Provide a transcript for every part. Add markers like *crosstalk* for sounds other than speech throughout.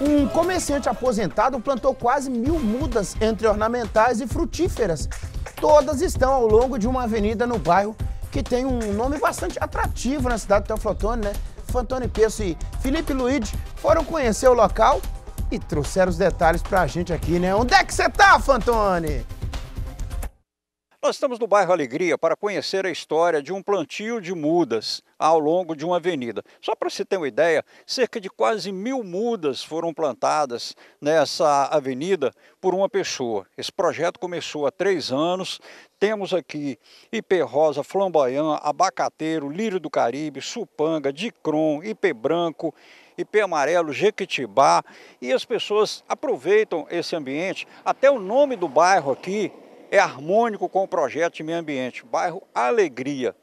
Um comerciante aposentado plantou quase mil mudas entre ornamentais e frutíferas. Todas estão ao longo de uma avenida no bairro que tem um nome bastante atrativo na cidade de Teoflotone, né? Fantoni Peço e Felipe Luiz foram conhecer o local e trouxeram os detalhes pra gente aqui, né? Onde é que você tá, Fantoni? Nós estamos no bairro Alegria para conhecer a história de um plantio de mudas ao longo de uma avenida. Só para se ter uma ideia, cerca de quase mil mudas foram plantadas nessa avenida por uma pessoa. Esse projeto começou há três anos. Temos aqui ipê rosa, flamboyant, abacateiro, lírio do Caribe, supanga, dicron, ipê branco, ipê amarelo, jequitibá. E as pessoas aproveitam esse ambiente. Até o nome do bairro aqui é harmônico com o projeto de meio ambiente, bairro Alegria.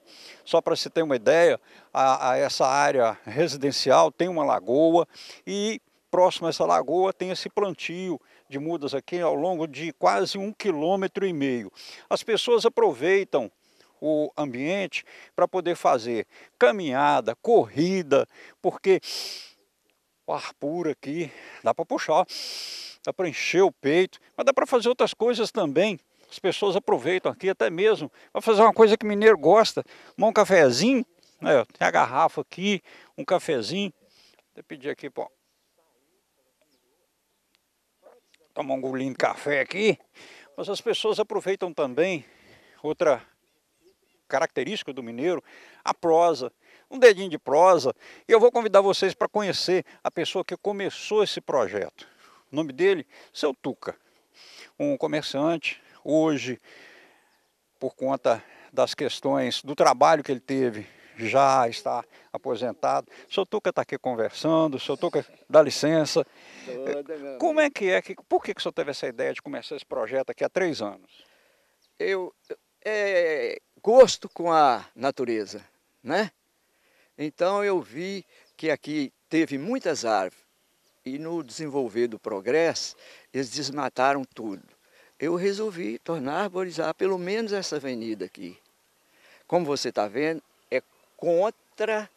Só para se ter uma ideia, a, a essa área residencial tem uma lagoa e próximo a essa lagoa tem esse plantio de mudas aqui ao longo de quase um quilômetro e meio. As pessoas aproveitam o ambiente para poder fazer caminhada, corrida, porque o ar puro aqui dá para puxar, dá para encher o peito, mas dá para fazer outras coisas também as pessoas aproveitam aqui até mesmo para fazer uma coisa que mineiro gosta, tomar um cafezinho, né? Tem a garrafa aqui, um cafezinho. Vou pedir aqui, pô. Tomar um golinho de café aqui. Mas as pessoas aproveitam também outra característica do mineiro, a prosa, um dedinho de prosa. E eu vou convidar vocês para conhecer a pessoa que começou esse projeto. O nome dele, seu Tuca, um comerciante hoje, por conta das questões do trabalho que ele teve, já está aposentado. senhor Tuca está aqui conversando, senhor Tuca, dá licença. Como é que é, que, por que, que o senhor teve essa ideia de começar esse projeto aqui há três anos? Eu é, gosto com a natureza, né? Então eu vi que aqui teve muitas árvores e no desenvolver do progresso eles desmataram tudo eu resolvi tornar arborizada arborizar pelo menos essa avenida aqui. Como você está vendo, é contra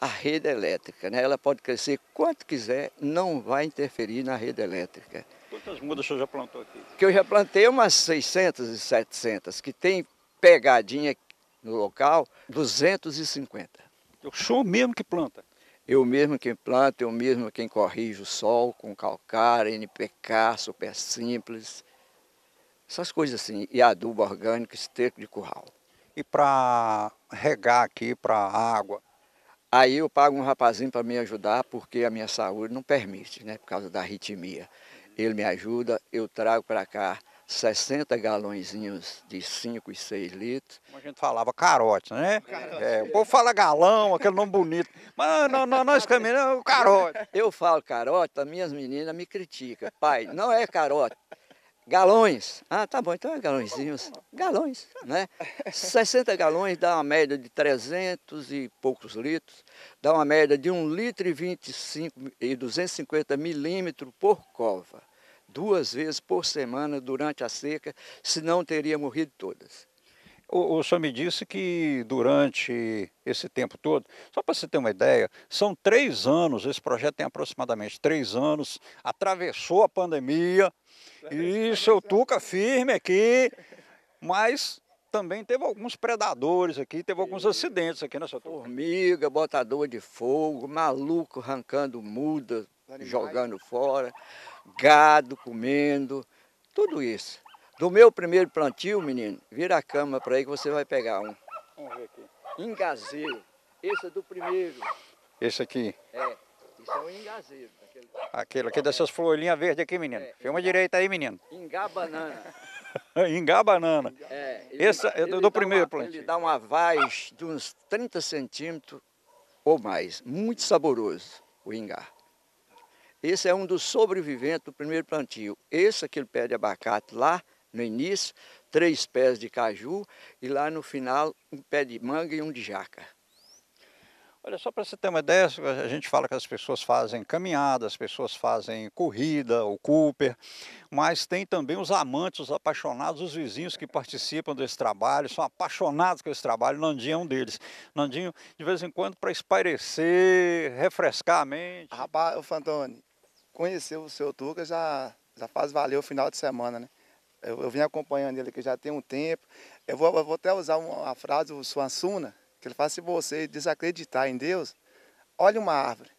a rede elétrica. Né? Ela pode crescer quanto quiser, não vai interferir na rede elétrica. Quantas mudas o senhor já plantou aqui? Que eu já plantei umas 600 e 700, que tem pegadinha no local, 250. É o senhor mesmo que planta? Eu mesmo quem planta, eu mesmo quem corrijo o sol com calcário, NPK, super simples essas coisas assim, e adubo orgânico, esterco de curral. E para regar aqui, para água? Aí eu pago um rapazinho para me ajudar, porque a minha saúde não permite, né, por causa da arritmia. Ele me ajuda, eu trago para cá 60 galõezinhos de 5 e 6 litros. Como a gente falava, carote, né? Carote. É, o povo fala galão, aquele nome bonito. Mas não, não, nós caminhamos, carote. Eu falo carote, as minhas meninas me criticam. Pai, não é carote, Galões. Ah, tá bom, então é galõezinhos. Galões, né? 60 *laughs* galões dá uma média de 300 e poucos litros, dá uma média de 1 litro e 25 e 250 milímetros por cova. Duas vezes por semana durante a seca, senão teria morrido todas. O, o senhor me disse que durante esse tempo todo, só para você ter uma ideia, são três anos, esse projeto tem aproximadamente três anos, atravessou a pandemia, e seu Tuca firme aqui, mas também teve alguns predadores aqui, teve alguns acidentes aqui nessa né, Formiga, botador de fogo, maluco arrancando muda, jogando fora, gado comendo, tudo isso. Do meu primeiro plantio, menino, vira a cama para aí que você vai pegar um. Vamos ver aqui. Engazeiro. Esse é do primeiro. Esse aqui? É. Isso é um engazeiro. Aquele, aquele aqui dessas florinhas verdes aqui, menino. É. Filma é. direita aí, menino. Engabanana. *laughs* banana. É. Ele, Esse é do, do primeiro uma, plantio. Ele dá uma vaz de uns 30 centímetros ou mais. Muito saboroso o ingá. Esse é um dos sobreviventes do primeiro plantio. Esse, aquele pé de abacate lá, no início, três pés de caju e lá no final um pé de manga e um de jaca. Olha, só para você ter uma ideia, a gente fala que as pessoas fazem caminhada, as pessoas fazem corrida, o Cooper, mas tem também os amantes, os apaixonados, os vizinhos que participam desse trabalho, são apaixonados com esse trabalho, Nandinho é um deles. Nandinho, de vez em quando, para espairecer, refrescar a mente. Rapaz, o Fantoni, conheceu o seu Tuca já, já faz valer o final de semana, né? Eu, eu vim acompanhando ele aqui já tem um tempo. Eu vou, eu vou até usar uma, frase do Suassuna, que ele fala, se você desacreditar em Deus, olhe uma árvore.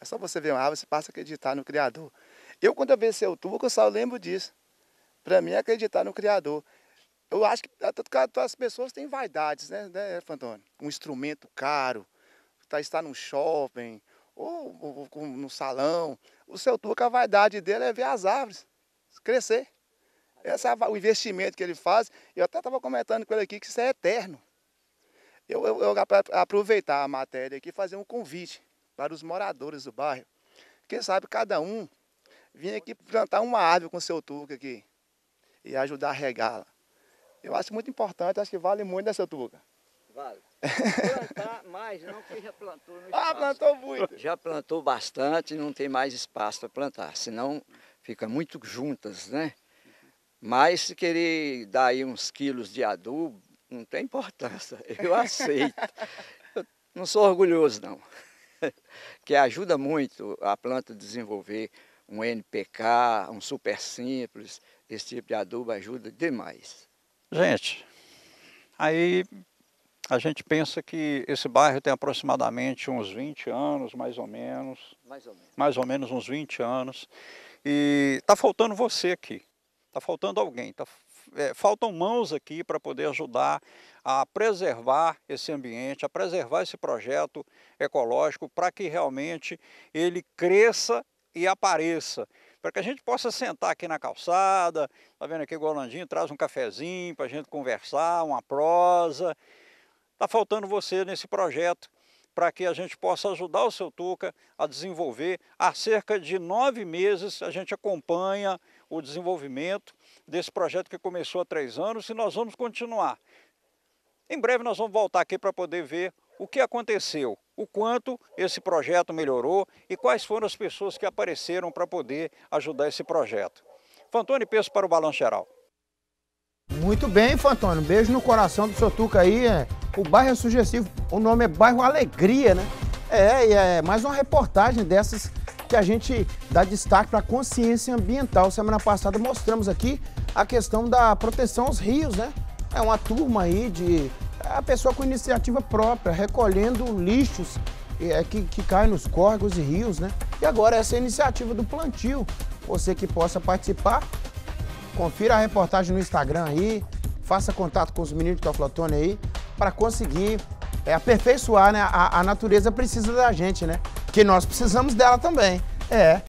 É só você ver uma árvore, você passa a acreditar no Criador. Eu, quando eu venci o Tuca, eu só lembro disso. Para mim, é acreditar no Criador. Eu acho que é as pessoas têm vaidades, né, né Fantônio? Um instrumento caro, tá, estar num shopping, ou, ou, ou no salão. O seu Tuca, a vaidade dele é ver as árvores crescer é o investimento que ele faz, eu até estava comentando com ele aqui que isso é eterno. Eu, eu, eu aproveitar a matéria aqui e fazer um convite para os moradores do bairro. Quem sabe cada um vir aqui plantar uma árvore com seu tuca aqui e ajudar a regá-la. Eu acho muito importante, acho que vale muito essa tuca. Vale. *laughs* Plantar mais não, que já plantou no Ah, plantou muito. Já plantou bastante, não tem mais espaço para plantar, senão fica muito juntas, né? Mas se querer dar aí uns quilos de adubo, não tem importância, *laughs* eu aceito. eu não sou orgulhoso, não. *laughs* que ajuda muito a planta a desenvolver um NPK, um super simples, esse tipo de adubo ajuda demais. Gente, aí a gente pensa que esse bairro tem aproximadamente uns 20 anos, mais ou menos. Mais ou menos. Mais ou menos uns 20 anos. E está faltando você aqui está faltando alguém, tá, é, faltam mãos aqui para poder ajudar a preservar esse ambiente, a preservar esse projeto ecológico para que realmente ele cresça e apareça para que a gente possa sentar aqui na calçada, tá vendo aqui o Golandinho traz um cafezinho para a gente conversar, uma prosa. Tá faltando você nesse projeto para que a gente possa ajudar o seu Tuca a desenvolver. Há cerca de nove meses a gente acompanha o desenvolvimento desse projeto que começou há três anos e nós vamos continuar. Em breve nós vamos voltar aqui para poder ver o que aconteceu, o quanto esse projeto melhorou e quais foram as pessoas que apareceram para poder ajudar esse projeto. Fantoni Peso para o Balanço Geral. Muito bem, Fantoni. Beijo no coração do seu Tuca aí. É, o bairro é sugestivo. O nome é Bairro Alegria, né? É, é mais uma reportagem dessas que a gente dá destaque para a consciência ambiental. Semana passada mostramos aqui a questão da proteção aos rios, né? É uma turma aí de é a pessoa com iniciativa própria, recolhendo lixos é, que, que caem nos córregos e rios, né? E agora essa é iniciativa do plantio. Você que possa participar, confira a reportagem no Instagram aí, faça contato com os meninos do Flotone aí, para conseguir é, aperfeiçoar, né? A, a natureza precisa da gente, né? Porque nós precisamos dela também. É.